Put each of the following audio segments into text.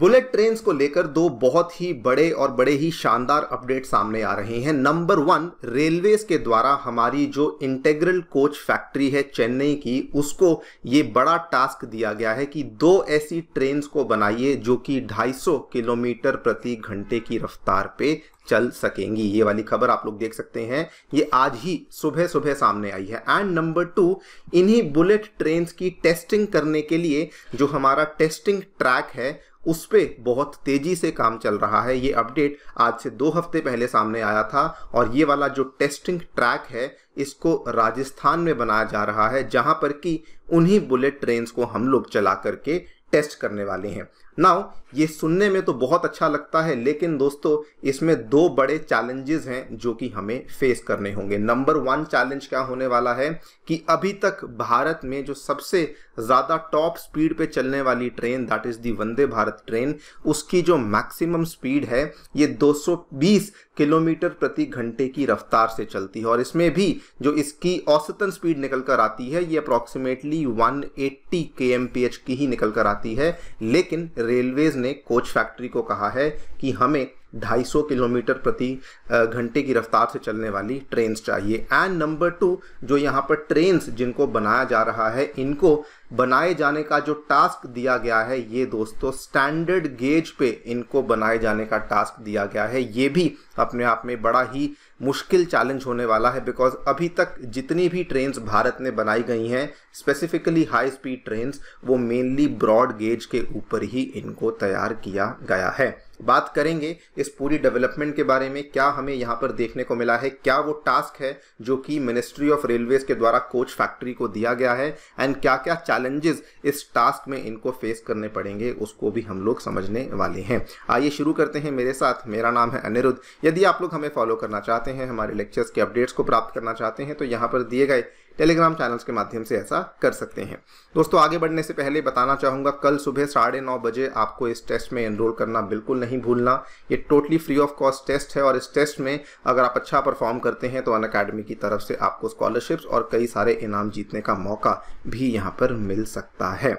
Bullet train को लेकर दो बहुत ही बड़े और बड़े ही शानदार अपडेट सामने आ रहे हैं नंबर वन रेलवेज के द्वारा हमारी जो इंटेग्रल कोच फैक्ट्री है चेन्नई की उसको ये बड़ा टास्क दिया गया है कि दो ऐसी ट्रेन को बनाइए जो कि 250 किलोमीटर प्रति घंटे की रफ्तार पे चल सकेंगी ये वाली खबर आप लोग देख सकते हैं ये आज ही सुबह सुबह सामने आई है एंड नंबर टू इन्हीं बुलेट ट्रेन की टेस्टिंग करने के लिए जो हमारा टेस्टिंग ट्रैक है उस पर बहुत तेज़ी से काम चल रहा है ये अपडेट आज से दो हफ्ते पहले सामने आया था और ये वाला जो टेस्टिंग ट्रैक है इसको राजस्थान में बनाया जा रहा है जहां पर कि उन्हीं बुलेट ट्रेन को हम लोग चला करके टेस्ट करने वाले हैं नाउ ये सुनने में तो बहुत अच्छा लगता है लेकिन दोस्तों इसमें दो बड़े चैलेंजेस हैं जो कि हमें फेस करने होंगे नंबर वन चैलेंज क्या होने वाला है कि अभी तक भारत में जो सबसे ज़्यादा टॉप स्पीड पे चलने वाली train that is the Vande Bharat train उसकी जो मैक्सिमम स्पीड है ये 220 किलोमीटर प्रति घंटे की रफ्तार से चलती है और इसमें भी जो इसकी औसतन स्पीड निकल कर आती है ये अप्रॉक्सीमेटली वन एट्टी की ही निकल कर आती है लेकिन रेलवेज ने कोच फैक्ट्री को कहा है कि हमें 250 किलोमीटर प्रति घंटे की रफ्तार से चलने वाली ट्रेन चाहिए एंड नंबर टू जो यहाँ पर ट्रेन्स जिनको बनाया जा रहा है इनको बनाए जाने का जो टास्क दिया गया है ये दोस्तों स्टैंडर्ड गेज पे इनको बनाए जाने का टास्क दिया गया है ये भी अपने आप में बड़ा ही मुश्किल चैलेंज होने वाला है बिकॉज अभी तक जितनी भी ट्रेन भारत में बनाई गई हैं स्पेसिफिकली हाई स्पीड ट्रेन वो मेनली ब्रॉड गेज के ऊपर ही इनको तैयार किया गया है बात करेंगे इस पूरी डेवलपमेंट के बारे में क्या हमें यहाँ पर देखने को मिला है क्या वो टास्क है जो कि मिनिस्ट्री ऑफ रेलवेज के द्वारा कोच फैक्ट्री को दिया गया है एंड क्या क्या चैलेंजेस इस टास्क में इनको फेस करने पड़ेंगे उसको भी हम लोग समझने वाले हैं आइए शुरू करते हैं मेरे साथ मेरा नाम है अनिरुद्ध यदि आप लोग हमें फॉलो करना चाहते हैं हमारे लेक्चर्स के अपडेट्स को प्राप्त करना चाहते हैं तो यहाँ पर दिए गए टेलीग्राम चैनल्स के माध्यम से ऐसा कर सकते हैं दोस्तों आगे बढ़ने से पहले बताना चाहूँगा कल सुबह साढ़े नौ बजे आपको इस टेस्ट में एनरोल करना बिल्कुल नहीं भूलना ये totally free of cost test है और इस टेस्ट में अगर आप अच्छा परफॉर्म करते हैं तो अन अकेडमी की तरफ से आपको स्कॉलरशिप्स और कई सारे इनाम जीतने का मौका भी यहाँ पर मिल सकता है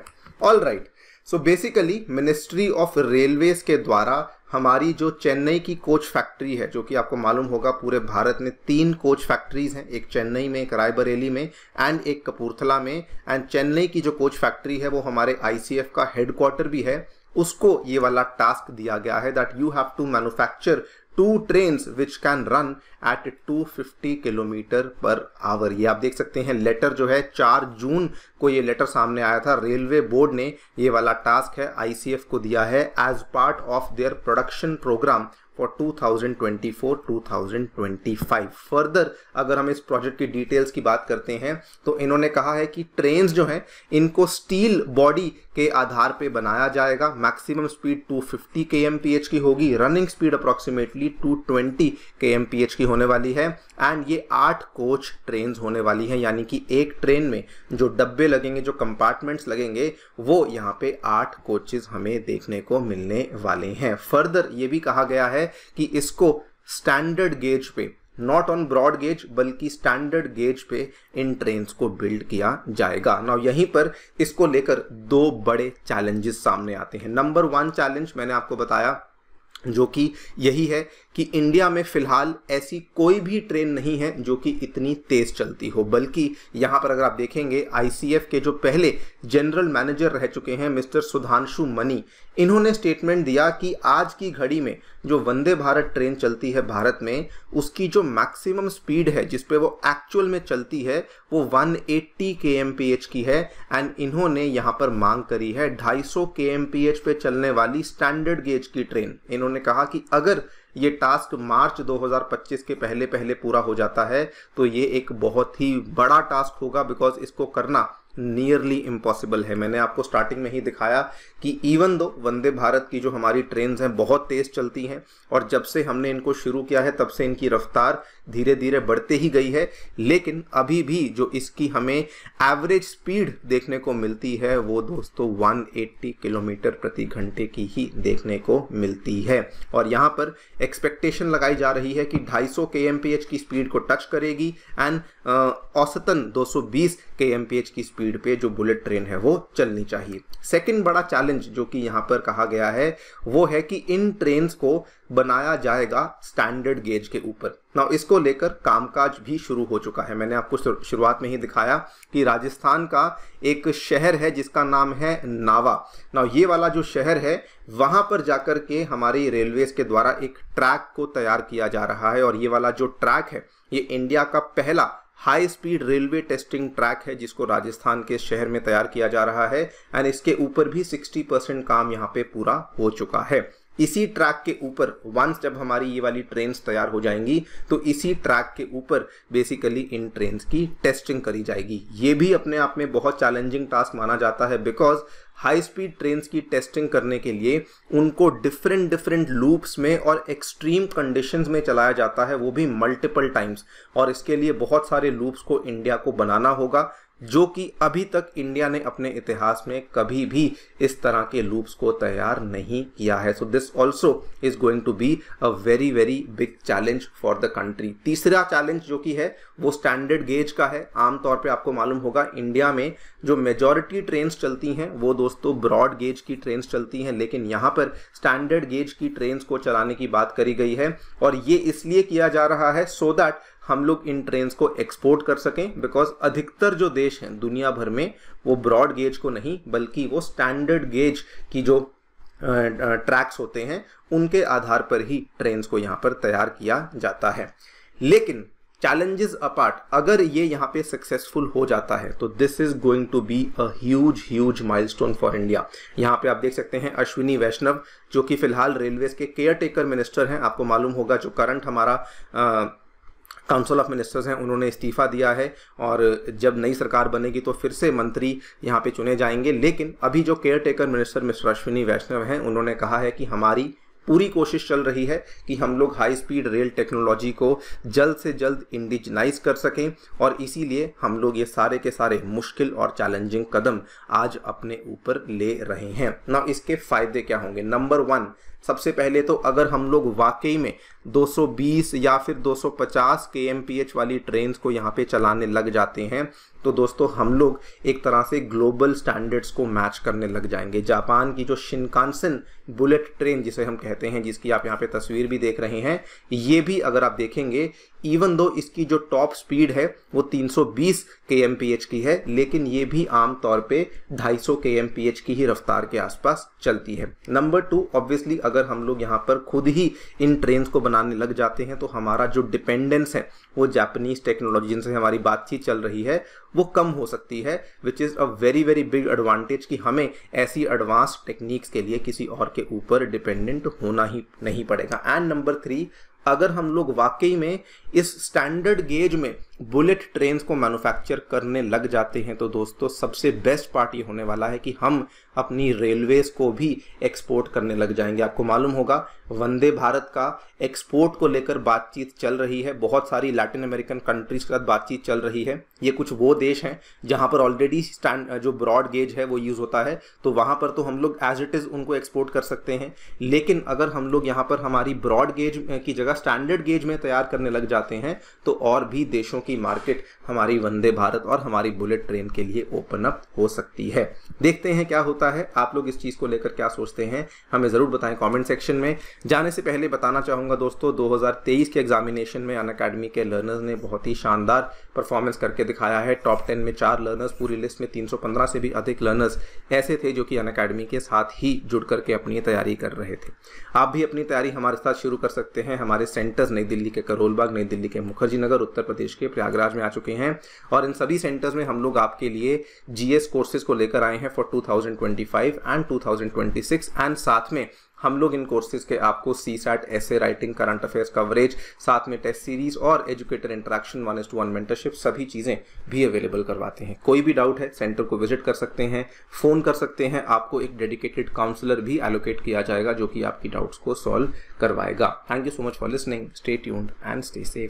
all right right. So basically ministry of railways के द्वारा हमारी जो चेन्नई की कोच फैक्ट्री है जो कि आपको मालूम होगा पूरे भारत में तीन कोच फैक्ट्रीज हैं एक चेन्नई में एक रायबरेली में एंड एक कपूरथला में एंड चेन्नई की जो कोच फैक्ट्री है वो हमारे आईसीएफ का हेडक्वार्टर भी है उसको ये वाला टास्क दिया गया है that you have to manufacture train which can run at to 250 kilometre per hour ये आप देख सकते हैं लेटर जो है 4 जून को ये लेटर सामने आया था रेलवे बोर्ड ने ये वाला टास्क है आईसीएफ को दिया है as part of their production programme for 2024-2025 further अगर हम इस प्रोजेक्ट की डिटेल्स की बात करते हैं तो इन्होंने कहा है कि ट्रेन जो हैं इनको स्टील बॉडी के आधार पे बनाया जाएगा मैक्सिमम स्पीड 250 kmph की होगी रनिंग स्पीड एम 220 kmph की होने वाली है एंड ये आठ कोच ट्रेन होने वाली हैं यानी कि एक ट्रेन में जो डब्बे लगेंगे जो कंपार्टमेंट्स लगेंगे वो यहाँ पे आठ कोचेज हमें देखने को मिलने वाले हैं फर्दर ये भी कहा गया है कि इसको स्टैंडर्ड गेज पे नॉट ऑन ब्रॉड गेज बल्कि स्टैंडर्ड गेज पे इन ट्रेन्स को बिल्ड किया जाएगा ना यहीं पर इसको लेकर दो बड़े चैलेंजेस सामने आते हैं नंबर वन चैलेंज मैंने आपको बताया जो कि यही है कि इंडिया में फिलहाल ऐसी कोई भी ट्रेन नहीं है जो कि इतनी तेज़ चलती हो बल्कि यहाँ पर अगर आप देखेंगे आईसीएफ के जो पहले जनरल मैनेजर रह चुके हैं मिस्टर सुधांशु मनी इन्होंने स्टेटमेंट दिया कि आज की घड़ी में जो वंदे भारत ट्रेन चलती है भारत में उसकी जो मैक्सिमम स्पीड है जिस पे वो एक्चुअल में चलती है वो 180 एट्टी के एम पी एच की है एंड इन्होंने यहाँ पर मांग करी है 250 सौ के एम पी एच पे चलने वाली स्टैंडर्ड गेज की ट्रेन इन्होंने कहा कि अगर ये टास्क मार्च 2025 के पहले पहले पूरा हो जाता है तो ये एक बहुत ही बड़ा टास्क होगा बिकॉज इसको करना नियरली इम्पॉसिबल है मैंने आपको स्टार्टिंग में ही दिखाया कि इवन दो वंदे भारत की जो हमारी ट्रेन हैं बहुत तेज़ चलती हैं और जब से हमने इनको शुरू किया है तब से इनकी रफ्तार धीरे धीरे बढ़ते ही गई है लेकिन अभी भी जो इसकी हमें एवरेज स्पीड देखने को मिलती है वो दोस्तों 180 किलोमीटर प्रति घंटे की ही देखने को मिलती है और यहाँ पर एक्सपेक्टेशन लगाई जा रही है कि 250 के की स्पीड को टच करेगी एंड औसतन 220 के की स्पीड स्पीड पे जो बुलेट ट्रेन है वो चलनी चाहिए सेकंड बड़ा चैलेंज जो कि यहाँ पर कहा गया है वो है कि इन ट्रेन को बनाया जाएगा स्टैंडर्ड गेज के ऊपर ना इसको लेकर कामकाज भी शुरू हो चुका है मैंने आपको शुरुआत में ही दिखाया कि राजस्थान का एक शहर है जिसका नाम है नावा ना ये वाला जो शहर है वहां पर जाकर के हमारी रेलवेज के द्वारा एक ट्रैक को तैयार किया जा रहा है और ये वाला जो ट्रैक है ये इंडिया का पहला high speed railway testing track है जिसको राजस्थान के शहर में तैयार किया जा रहा है एंड इसके ऊपर भी 60 परसेंट काम यहाँ पे पूरा हो चुका है इसी ट्रैक के ऊपर वंस जब हमारी ये वाली ट्रेन तैयार हो जाएंगी तो इसी ट्रैक के ऊपर बेसिकली इन ट्रेन की टेस्टिंग करी जाएगी ये भी अपने आप में बहुत चैलेंजिंग टास्क माना जाता है बिकॉज हाई स्पीड ट्रेन की टेस्टिंग करने के लिए उनको डिफरेंट डिफरेंट लूप्स में और एक्सट्रीम कंडीशंस में चलाया जाता है वो भी मल्टीपल टाइम्स और इसके लिए बहुत सारे लूप्स को इंडिया को बनाना होगा जो कि अभी तक इंडिया ने अपने इतिहास में कभी भी इस तरह के लूप्स को तैयार नहीं किया है so this also is going to be a very very big challenge for the country तीसरा चैलेंज जो कि है वो स्टैंडर्ड गेज का है आमतौर पे आपको मालूम होगा इंडिया में जो मेजोरिटी ट्रेन चलती हैं वो दोस्तों ब्रॉड गेज की ट्रेन चलती हैं लेकिन यहाँ पर स्टैंडर्ड गेज की ट्रेन को चलाने की बात करी गई है और ये इसलिए किया जा रहा है सो so दैट हम लोग इन ट्रेन्स को एक्सपोर्ट कर सकें बिकॉज अधिकतर जो देश हैं दुनिया भर में वो ब्रॉड गेज को नहीं बल्कि वो स्टैंडर्ड गेज की जो ट्रैक्स होते हैं उनके आधार पर ही ट्रेन्स को यहाँ पर तैयार किया जाता है लेकिन चैलेंजेस अपार्ट अगर ये यहाँ पे सक्सेसफुल हो जाता है तो this is going to be a huge huge milestone for India यहाँ पे आप देख सकते हैं अश्विनी वैष्णव जो कि फिलहाल रेलवेज के केयर टेकर मिनिस्टर हैं आपको मालूम होगा जो करंट हमारा आ, काउंसिल ऑफ मिनिस्टर्स हैं उन्होंने इस्तीफ़ा दिया है और जब नई सरकार बनेगी तो फिर से मंत्री यहाँ पे चुने जाएंगे लेकिन अभी जो caretaker minister mister Ashwini Vaishnaw हैं उन्होंने कहा है कि हमारी पूरी कोशिश चल रही है कि हम लोग हाई स्पीड रेल टेक्नोलॉजी को जल्द से जल्द इंडिजनाइज कर सकें और इसीलिए हम लोग ये सारे के सारे मुश्किल और चैलेंजिंग कदम आज अपने ऊपर ले रहे हैं ना इसके फायदे क्या होंगे नंबर वन सबसे पहले तो अगर हम लोग वाकई में 220 या फिर 250 के एम वाली ट्रेन को यहाँ पे चलाने लग जाते हैं तो दोस्तों हम लोग एक तरह से ग्लोबल स्टैंडर्ड्स को मैच करने लग जाएंगे जापान की जो शिनकानसन बुलेट ट्रेन जिसे हम कहते हैं जिसकी आप यहाँ पे तस्वीर भी देख रहे हैं ये भी अगर आप देखेंगे इवन दो इसकी जो टॉप स्पीड है वो 320 के की है लेकिन ये भी आमतौर पे 250 के की ही रफ्तार के आसपास चलती है नंबर टू ऑब्वियसली अगर हम लोग यहाँ पर खुद ही इन ट्रेन को बना बनाने लग जाते हैं तो हमारा जो डिपेंडेंस है वो जापानीज टेक्नोलॉजी जिनसे हमारी बातचीत चल रही है वो कम हो सकती है which is a very very big advantage कि हमें ऐसी एडवांस टेक्निक्स के लिए किसी और के ऊपर डिपेंडेंट होना ही नहीं पड़ेगा एंड नंबर थ्री अगर हम लोग वाकई में इस स्टैंडर्ड गेज में बुलेट ट्रेन को मैन्युफैक्चर करने लग जाते हैं तो दोस्तों सबसे बेस्ट पार्ट ये होने वाला है कि हम अपनी रेलवेज को भी एक्सपोर्ट करने लग जाएंगे आपको मालूम होगा वंदे भारत का एक्सपोर्ट को लेकर बातचीत चल रही है बहुत सारी लैटिन अमेरिकन कंट्रीज के साथ बातचीत चल रही है ये कुछ वो देश हैं जहां पर ऑलरेडी स्टैंड जो ब्रॉड गेज है वो यूज़ होता है तो वहां पर तो हम लोग एज इट इज़ उनको एक्सपोर्ट कर सकते हैं लेकिन अगर हम लोग यहाँ पर हमारी ब्रॉड गेज की जगह स्टैंडर्ड गेज में तैयार करने लग जाते हैं तो और भी देशों की मार्केट हमारी वंदे भारत और हमारी बुलेट ट्रेन के लिए ओपन अप हो सकती है देखते हैं क्या होता है लगता है आप लोग इस चीज़ को लेकर क्या सोचते हैं हमें ज़रूर बताएं कमेंट सेक्शन में जाने से पहले बताना चाहूंगा दोस्तों 2023 के एग्जामिनेशन में अन अकेडमी के लर्नर्स ने बहुत ही शानदार परफॉर्मेंस करके दिखाया है टॉप टेन में चार लर्नर्स पूरी लिस्ट में 315 से भी अधिक लर्नर्स ऐसे थे जो कि अन अकेडमी के साथ ही जुड़ करके अपनी तैयारी कर रहे थे आप भी अपनी तैयारी हमारे साथ शुरू कर सकते हैं हमारे सेंटर्स नई दिल्ली के करोलबाग नई दिल्ली के मुखर्जी नगर उत्तर प्रदेश के प्रयागराज में आ चुके हैं और इन सभी सेंटर्स में हम लोग आपके लिए जीएस कोर्सेज को लेकर आए हैं फॉर टू 2025 एंड 2026 एंड साथ में हम लोग इन कोर्सेज के आपको C SAT essay writing current affairs coverage साथ में टेस्ट सीरीज और educator interaction one is to one mentorship सभी चीज़ें भी अवेलेबल करवाते हैं कोई भी डाउट है सेंटर को विजिट कर सकते हैं फ़ोन कर सकते हैं आपको एक डेडिकेटेड काउंसलर भी एलोकेट किया जाएगा जो कि आपकी डाउट्स को सॉल्व करवाएगा thank you so much for listening stay tuned and stay safe